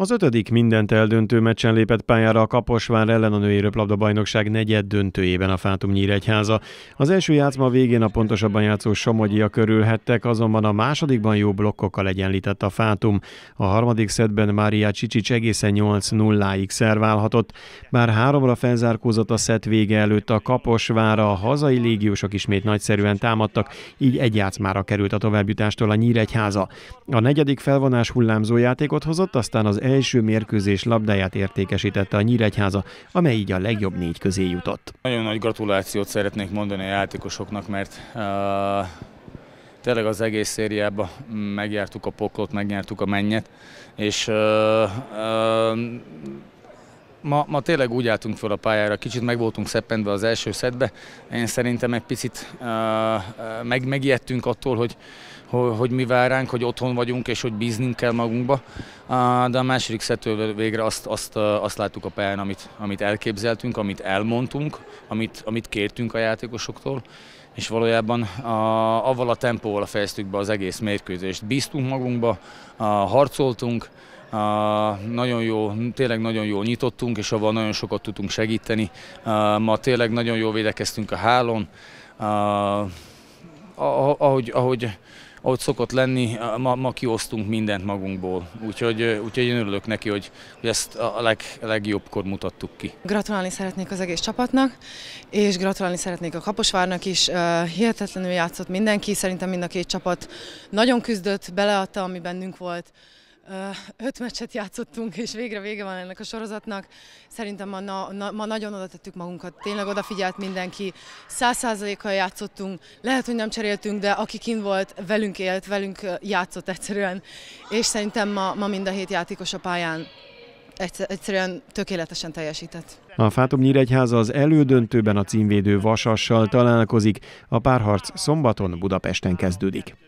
Az ötödik mindent eldöntő meccsen lépett pályára a Kaposvár ellen a női röplabda bajnokság negyed döntőjében a Fátum Nyíregyháza. Az első játszma végén a pontosabban játszó Somogyia körülhettek, azonban a másodikban jó blokkokkal egyenlített a Fátum. A harmadik szedben Mária Csicsics egészen 8-0-ig szerválhatott. Bár háromra felzárkózott a szed vége előtt a Kaposvára, a hazai légiósok ismét nagyszerűen támadtak, így egy játszmára került a továbbjutástól a Nyíregyháza. A negyedik felvonás hullámzó játékot hozott, aztán az első mérkőzés labdáját értékesítette a Nyíregyháza, amely így a legjobb négy közé jutott. Nagyon nagy gratulációt szeretnék mondani a játékosoknak, mert uh, tényleg az egész szériában megjártuk a poklot, megnyertuk a mennyet, és uh, uh, ma, ma tényleg úgy álltunk föl a pályára, kicsit meg voltunk szeppentve az első szedbe. Én szerintem egy picit uh, meg, megijedtünk attól, hogy hogy, hogy mi vár ránk, hogy otthon vagyunk, és hogy bíznunk kell magunkba. De a második szettől végre azt, azt, azt láttuk a pályán, amit, amit elképzeltünk, amit elmondtunk, amit, amit kértünk a játékosoktól, és valójában a, avval a tempóval fejeztük be az egész mérkőzést. Bíztunk magunkba, a, harcoltunk, a, nagyon jó, tényleg nagyon jól nyitottunk, és avval nagyon sokat tudtunk segíteni. A, ma tényleg nagyon jól védekeztünk a hálón, a, ahogy, ahogy ahogy szokott lenni, ma, ma kiosztunk mindent magunkból. Úgyhogy, úgyhogy én örülök neki, hogy, hogy ezt a leg, legjobbkor mutattuk ki. Gratulálni szeretnék az egész csapatnak, és gratulálni szeretnék a Kaposvárnak is. Hihetetlenül játszott mindenki, szerintem mind a két csapat nagyon küzdött, beleadta, ami bennünk volt öt meccset játszottunk, és végre vége van ennek a sorozatnak. Szerintem ma, na, na, ma nagyon oda tettük magunkat, tényleg odafigyelt mindenki, száz százalékkal játszottunk, lehet, hogy nem cseréltünk, de aki kint volt, velünk élt, velünk játszott egyszerűen, és szerintem ma, ma mind a hét játékos a pályán egyszerűen tökéletesen teljesített. A Fátum Nyíregyháza az elődöntőben a címvédő Vasassal találkozik, a párharc szombaton Budapesten kezdődik.